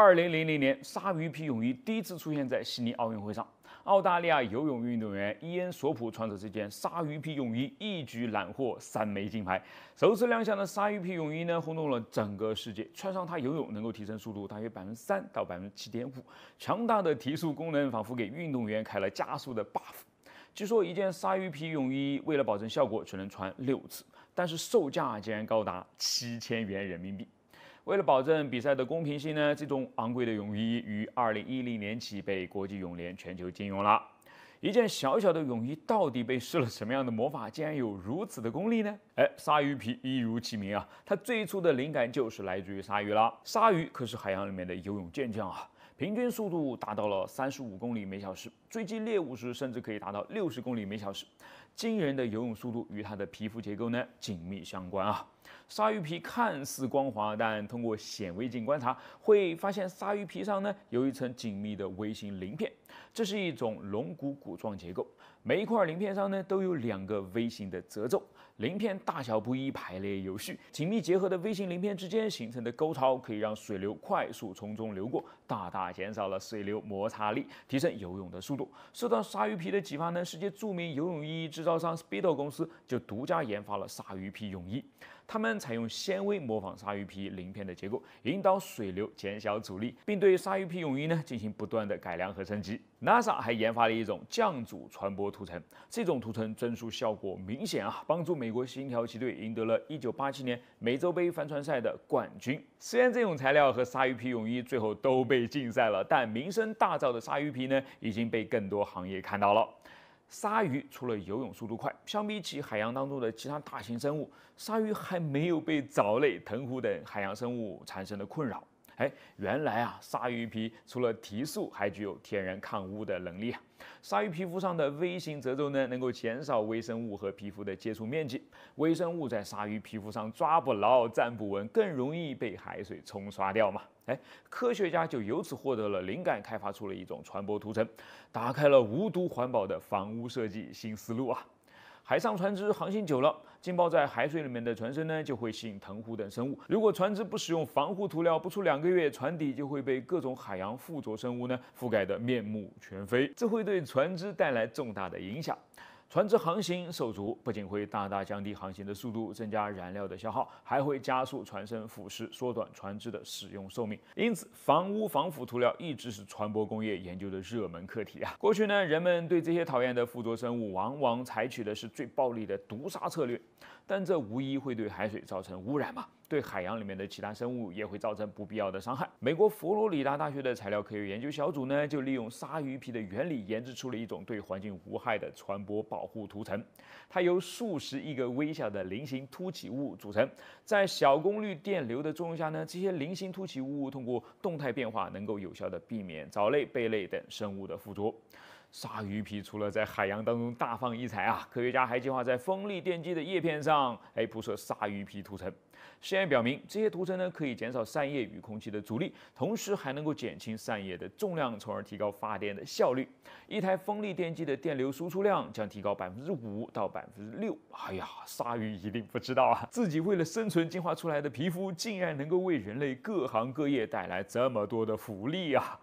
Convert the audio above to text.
二零零零年，鲨鱼皮泳衣第一次出现在悉尼奥运会上。澳大利亚游泳运动员伊恩·索普穿着这件鲨鱼皮泳衣，一举揽获三枚金牌。首次亮相的鲨鱼皮泳衣呢，轰动了整个世界。穿上它游泳，能够提升速度大约百分之三到百分之七点五。强大的提速功能，仿佛给运动员开了加速的 buff。据说，一件鲨鱼皮泳衣为了保证效果，只能穿六次，但是售价竟然高达七千元人民币。为了保证比赛的公平性呢，这种昂贵的泳衣于二零一零年起被国际泳联全球禁用了。一件小小的泳衣到底被施了什么样的魔法，竟然有如此的功力呢？哎，鲨鱼皮，一如其名啊，它最初的灵感就是来自于鲨鱼了。鲨鱼可是海洋里面的游泳健将啊，平均速度达到了三十五公里每小时，追击猎物时甚至可以达到六十公里每小时。惊人的游泳速度与它的皮肤结构呢紧密相关啊。鲨鱼皮看似光滑，但通过显微镜观察，会发现鲨鱼皮上呢有一层紧密的微型鳞片，这是一种龙骨骨状结构。每一块鳞片上呢都有两个微型的褶皱，鳞片大小不一，排列有序，紧密结合的微型鳞片之间形成的沟槽，可以让水流快速从中流过，大大减少了水流摩擦力，提升游泳的速度。受到鲨鱼皮的启发呢，世界著名游泳衣制造商 Speedo 公司就独家研发了鲨鱼皮泳衣。它他们采用纤维模仿鲨鱼皮鳞片的结构，引导水流，减小阻力，并对鲨鱼皮泳衣呢进行不断的改良和升级。NASA 还研发了一种降阻传播涂层，这种涂层增速效果明显啊，帮助美国新条旗队赢得了一九八七年美洲杯帆船赛的冠军。虽然这种材料和鲨鱼皮泳衣最后都被禁赛了，但名声大噪的鲨鱼皮呢已经被更多行业看到了。鲨鱼除了游泳速度快，相比起海洋当中的其他大型生物，鲨鱼还没有被藻类、藤壶等海洋生物产生的困扰。哎，原来啊，鲨鱼皮除了提速，还具有天然抗污的能力啊！鲨鱼皮肤上的微型褶皱呢，能够减少微生物和皮肤的接触面积，微生物在鲨鱼皮肤上抓不牢、站不稳，更容易被海水冲刷掉嘛！哎，科学家就由此获得了灵感，开发出了一种传播涂层，打开了无毒环保的房屋设计新思路啊！海上船只航行久了，浸泡在海水里面的船身呢，就会吸引藤壶等生物。如果船只不使用防护涂料，不出两个月，船底就会被各种海洋附着生物呢覆盖的面目全非，这会对船只带来重大的影响。船只航行受阻，不仅会大大降低航行的速度，增加燃料的消耗，还会加速船身腐蚀，缩短船只的使用寿命。因此，防污防腐涂料一直是船舶工业研究的热门课题啊。过去呢，人们对这些讨厌的附着生物，往往采取的是最暴力的毒杀策略，但这无疑会对海水造成污染嘛。对海洋里面的其他生物也会造成不必要的伤害。美国佛罗里达大学的材料科学研究小组呢，就利用鲨鱼皮的原理，研制出了一种对环境无害的船舶保护涂层。它由数十亿个微小的菱形凸起物组成，在小功率电流的作用下呢，这些菱形凸起物通过动态变化，能够有效的避免藻类、贝类等生物的附着。鲨鱼皮除了在海洋当中大放异彩啊，科学家还计划在风力电机的叶片上，哎，铺设鲨鱼皮涂层。实验表明，这些涂层呢，可以减少扇叶与空气的阻力，同时还能够减轻扇叶的重量，从而提高发电的效率。一台风力电机的电流输出量将提高百分之五到百分之六。哎呀，鲨鱼一定不知道啊，自己为了生存进化出来的皮肤，竟然能够为人类各行各业带来这么多的福利啊！